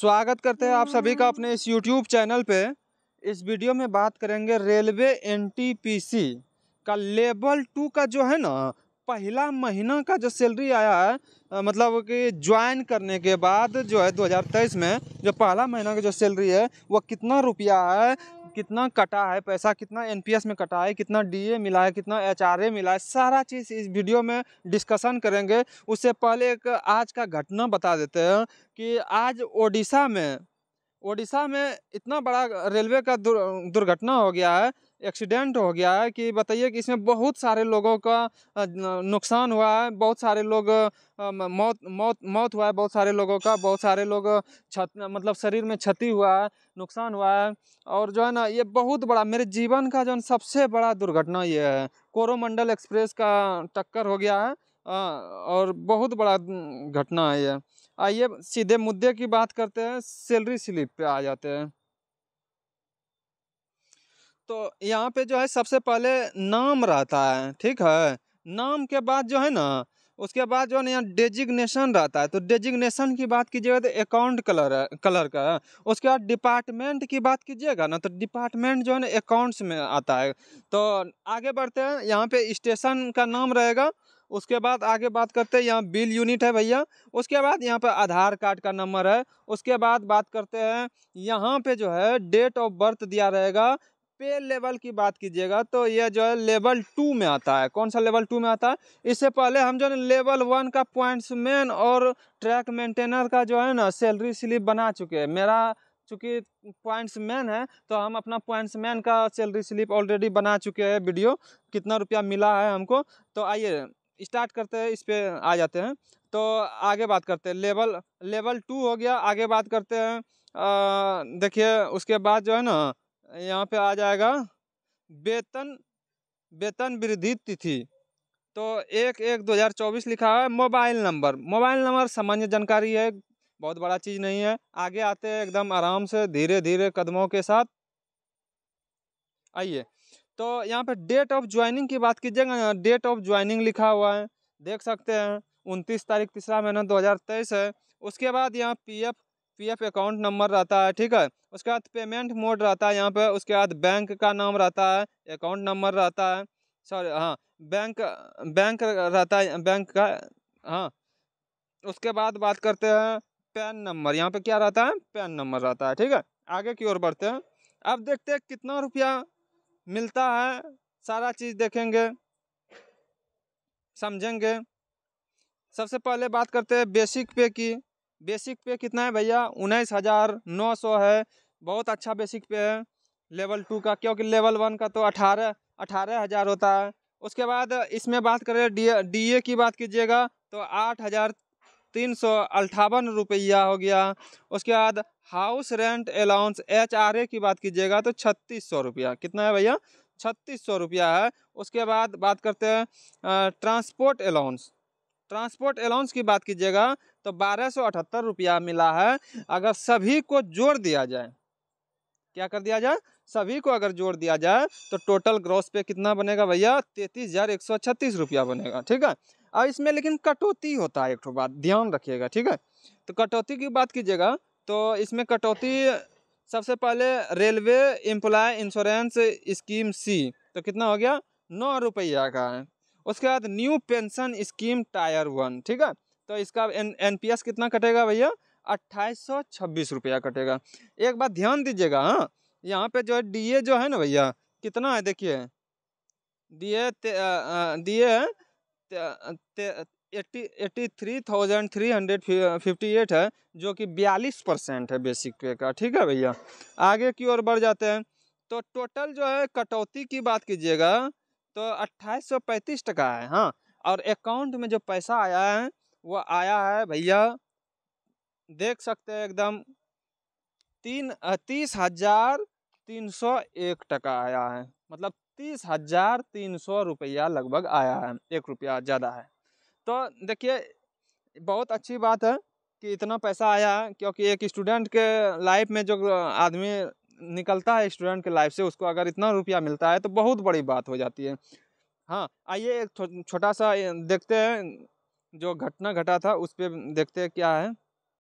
स्वागत करते हैं आप सभी का अपने इस यूट्यूब चैनल पे इस वीडियो में बात करेंगे रेलवे एन का लेवल टू का जो है ना पहला महीना का जो सैलरी आया है मतलब कि ज्वाइन करने के बाद जो है 2023 में जो पहला महीना का जो सैलरी है वो कितना रुपया है कितना कटा है पैसा कितना एनपीएस में कटा है कितना डीए मिला है कितना एचआरए मिला है सारा चीज़ इस वीडियो में डिस्कशन करेंगे उससे पहले एक आज का घटना बता देते हैं कि आज ओडिशा में ओडिशा में इतना बड़ा रेलवे का दुर्घटना हो गया है एक्सीडेंट हो गया है कि बताइए कि इसमें बहुत सारे लोगों का नुकसान हुआ है बहुत सारे लोग मौत मौत मौत हुआ है बहुत सारे लोगों का बहुत सारे लोग छत मतलब शरीर में क्षति हुआ है नुकसान हुआ है और जो है ना ये बहुत बड़ा मेरे जीवन का जो है सबसे बड़ा दुर्घटना ये है कोरोमंडल एक्सप्रेस का टक्कर हो गया है और बहुत बड़ा घटना है ये आइए सीधे मुद्दे की बात करते हैं सैलरी स्लिप पे आ जाते हैं तो यहाँ पे जो है सबसे पहले नाम रहता है ठीक है नाम के बाद जो है ना उसके बाद जो है ना यहाँ डेजिग्नेशन रहता है तो डेजिग्नेशन की बात कीजिएगा तो अकाउंट कलर कलर का उसके बाद डिपार्टमेंट की बात कीजिएगा ना तो डिपार्टमेंट जो है ना अकाउंट्स में आता है तो आगे बढ़ते हैं यहाँ पे स्टेशन का नाम रहेगा उसके बाद आगे बात करते हैं यहाँ बिल यूनिट है भैया उसके बाद यहाँ पर आधार कार्ड का नंबर है उसके बाद बात करते हैं यहाँ पे जो है डेट ऑफ बर्थ दिया रहेगा पे लेवल की बात कीजिएगा तो ये जो है लेवल टू में आता है कौन सा लेवल टू में आता है इससे पहले हम जो है लेवल वन का पॉइंट्स मैन और ट्रैक मेंटेनर का जो है ना सैलरी स्लिप बना चुके हैं मेरा चूँकि पॉइंट्स मैन है तो हम अपना पॉइंट्स मैन का सैलरी स्लिप ऑलरेडी बना चुके हैं वीडियो कितना रुपया मिला है हमको तो आइए स्टार्ट करते हैं इस पर आ जाते हैं तो आगे बात करते हैं लेवल लेवल टू हो गया आगे बात करते हैं देखिए उसके बाद जो है ना यहाँ पे आ जाएगा वेतन वेतन वृद्धि तिथि तो एक एक दो हज़ार चौबीस लिखा है मोबाइल नंबर मोबाइल नंबर सामान्य जानकारी है बहुत बड़ा चीज़ नहीं है आगे आते हैं एकदम आराम से धीरे धीरे कदमों के साथ आइए तो यहाँ पे डेट ऑफ ज्वाइनिंग की बात कीजिएगा डेट ऑफ ज्वाइनिंग लिखा हुआ है देख सकते हैं उनतीस तारीख तीसरा महीना 2023 है उसके बाद यहाँ पीएफ पीएफ अकाउंट नंबर रहता है ठीक है उसके बाद पेमेंट मोड रहता है यहाँ पे उसके बाद बैंक का नाम रहता है अकाउंट नंबर रहता है सॉरी हाँ बैंक बैंक रहता है बैंक का हाँ उसके बाद बात करते हैं पैन नंबर यहाँ पे क्या रहता है पैन नंबर रहता है ठीक है आगे की ओर बढ़ते हैं अब देखते हैं कितना रुपया मिलता है सारा चीज़ देखेंगे समझेंगे सबसे पहले बात करते हैं बेसिक पे की बेसिक पे कितना है भैया उन्नीस हज़ार नौ सौ है बहुत अच्छा बेसिक पे है लेवल टू का क्योंकि लेवल वन का तो अठारह अठारह हज़ार होता है उसके बाद इसमें बात करें डी डी ए की बात कीजिएगा तो आठ हज़ार तीन सौ अट्ठावन रुपया हो गया उसके बाद house rent allowance H R A की बात कीजिएगा तो छत्तीस सौ रुपया कितना है भैया छत्तीस सौ रुपया है उसके बाद बात करते हैं ट्रांसपोर्ट अलाउंस ट्रांसपोर्ट अलाउंस की बात कीजिएगा तो बारह सौ अठहत्तर रुपया मिला है अगर सभी को जोड़ दिया जाए क्या कर दिया जाए सभी को अगर जोड़ दिया जाए तो टोटल ग्रॉस पे कितना बनेगा भैया तैतीस हज़ार एक सौ छत्तीस रुपया बनेगा ठीक है और इसमें लेकिन कटौती होता है एक बात ध्यान रखिएगा ठीक है तो कटौती की बात कीजिएगा तो इसमें कटौती सबसे पहले रेलवे एम्प्लॉय इंश्योरेंस स्कीम सी तो कितना हो गया नौ रुपया का है उसके बाद new pension scheme tier one ठीक है तो इसका एन एन पी एस कितना कटेगा भैया अट्ठाईस सौ छब्बीस रुपया कटेगा एक बात ध्यान दीजिएगा हाँ यहाँ पे जो है डी ए जो है ना भैया कितना है देखिए D A D eighty eighty three thousand three hundred fifty eight है जो कि बयालीस परसेंट है बेसिक पे का ठीक है भैया आगे की ओर बढ़ जाते हैं तो टोटल जो है कटौती की बात कीजिएगा तो अट्ठाईस सौ पैंतीस टका है हाँ और अकाउंट में जो पैसा आया है वो आया है भैया देख सकते हैं एकदम तीन तीस हजार तीन सौ एक टका आया है मतलब तीस हजार तीन सौ रुपया लगभग आया है एक रुपया ज़्यादा है तो देखिए बहुत अच्छी बात है कि इतना पैसा आया है क्योंकि एक स्टूडेंट के लाइफ में जो आदमी निकलता है स्टूडेंट के लाइफ से उसको अगर इतना रुपया मिलता है तो बहुत बड़ी बात हो जाती है हाँ आइए एक छोटा सा देखते हैं जो घटना घटा था उस पर देखते हैं क्या है